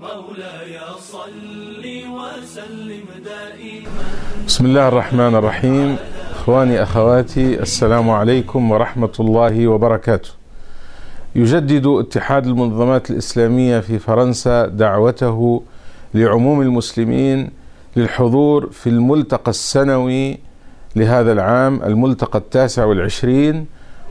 مولاي صل وسلم دائما بسم الله الرحمن الرحيم اخواني اخواتي السلام عليكم ورحمه الله وبركاته يجدد اتحاد المنظمات الاسلاميه في فرنسا دعوته لعموم المسلمين للحضور في الملتقى السنوي لهذا العام الملتقى التاسع والعشرين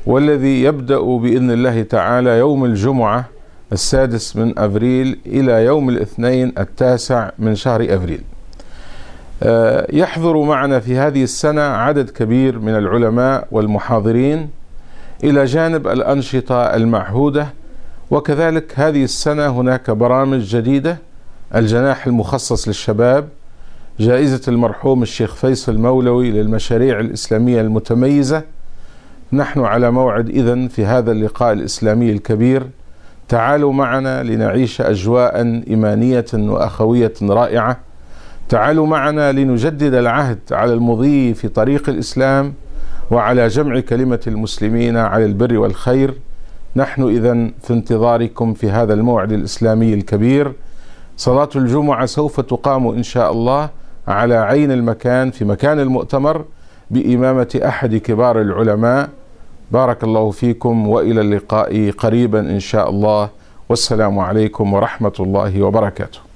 والذي يبدا باذن الله تعالى يوم الجمعه السادس من أفريل إلى يوم الاثنين التاسع من شهر أفريل آه، يحضر معنا في هذه السنة عدد كبير من العلماء والمحاضرين إلى جانب الأنشطة المعهودة وكذلك هذه السنة هناك برامج جديدة الجناح المخصص للشباب جائزة المرحوم الشيخ فيصل مولوي للمشاريع الإسلامية المتميزة نحن على موعد إذن في هذا اللقاء الإسلامي الكبير تعالوا معنا لنعيش اجواء ايمانيه واخويه رائعه تعالوا معنا لنجدد العهد على المضي في طريق الاسلام وعلى جمع كلمه المسلمين على البر والخير نحن اذا في انتظاركم في هذا الموعد الاسلامي الكبير صلاه الجمعه سوف تقام ان شاء الله على عين المكان في مكان المؤتمر بامامه احد كبار العلماء بارك الله فيكم والى اللقاء قريبا ان شاء الله والسلام عليكم ورحمه الله وبركاته